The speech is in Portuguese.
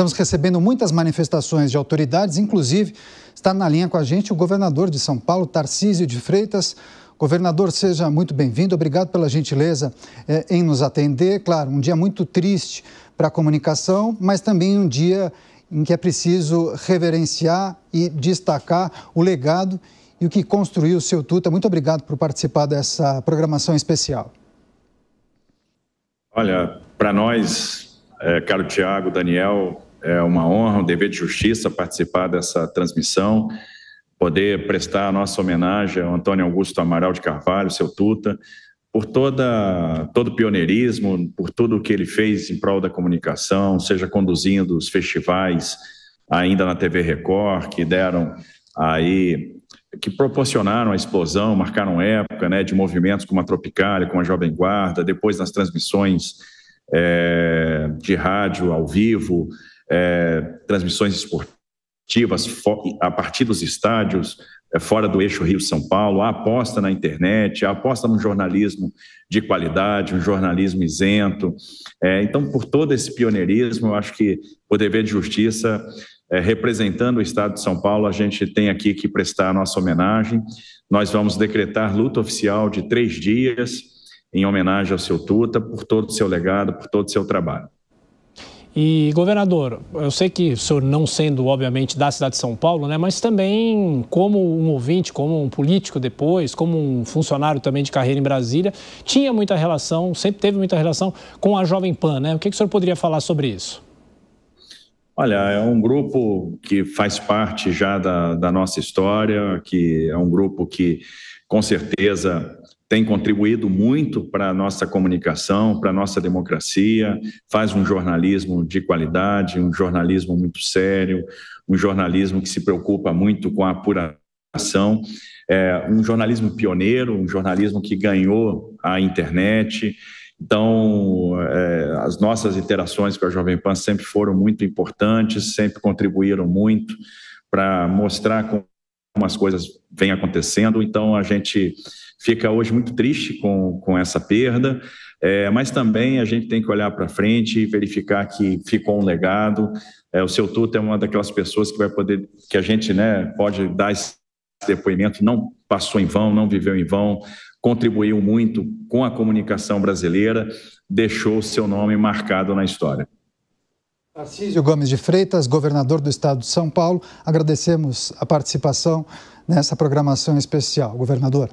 Estamos recebendo muitas manifestações de autoridades, inclusive está na linha com a gente o governador de São Paulo, Tarcísio de Freitas. Governador, seja muito bem-vindo. Obrigado pela gentileza eh, em nos atender. Claro, um dia muito triste para a comunicação, mas também um dia em que é preciso reverenciar e destacar o legado e o que construiu o seu Tuta. Muito obrigado por participar dessa programação especial. Olha, para nós, é, caro Tiago, Daniel, é uma honra, um dever de justiça participar dessa transmissão, poder prestar a nossa homenagem ao Antônio Augusto Amaral de Carvalho, seu Tuta, por toda, todo o pioneirismo, por tudo o que ele fez em prol da comunicação, seja conduzindo os festivais ainda na TV Record, que deram aí que proporcionaram a explosão, marcaram época né, de movimentos como a Tropicália, como a Jovem Guarda, depois nas transmissões é, de rádio ao vivo, é, transmissões esportivas a partir dos estádios, é, fora do eixo Rio-São Paulo, a aposta na internet, a aposta num jornalismo de qualidade, um jornalismo isento. É, então, por todo esse pioneirismo, eu acho que o dever de justiça é, representando o Estado de São Paulo, a gente tem aqui que prestar a nossa homenagem. Nós vamos decretar luta oficial de três dias em homenagem ao seu Tuta, por todo o seu legado, por todo o seu trabalho. E, governador, eu sei que o senhor não sendo, obviamente, da cidade de São Paulo, né, mas também como um ouvinte, como um político depois, como um funcionário também de carreira em Brasília, tinha muita relação, sempre teve muita relação com a Jovem Pan, né? O que, que o senhor poderia falar sobre isso? Olha, é um grupo que faz parte já da, da nossa história, que é um grupo que, com certeza, tem contribuído muito para a nossa comunicação, para a nossa democracia, faz um jornalismo de qualidade, um jornalismo muito sério, um jornalismo que se preocupa muito com a apuração, é, um jornalismo pioneiro, um jornalismo que ganhou a internet. Então, é, as nossas interações com a Jovem Pan sempre foram muito importantes, sempre contribuíram muito para mostrar como algumas coisas vêm acontecendo, então a gente fica hoje muito triste com, com essa perda, é, mas também a gente tem que olhar para frente e verificar que ficou um legado. É, o seu Tuto é uma daquelas pessoas que vai poder, que a gente né, pode dar esse depoimento, não passou em vão, não viveu em vão, contribuiu muito com a comunicação brasileira, deixou o seu nome marcado na história. Tarcísio Gomes de Freitas, governador do estado de São Paulo, agradecemos a participação nessa programação especial. Governador.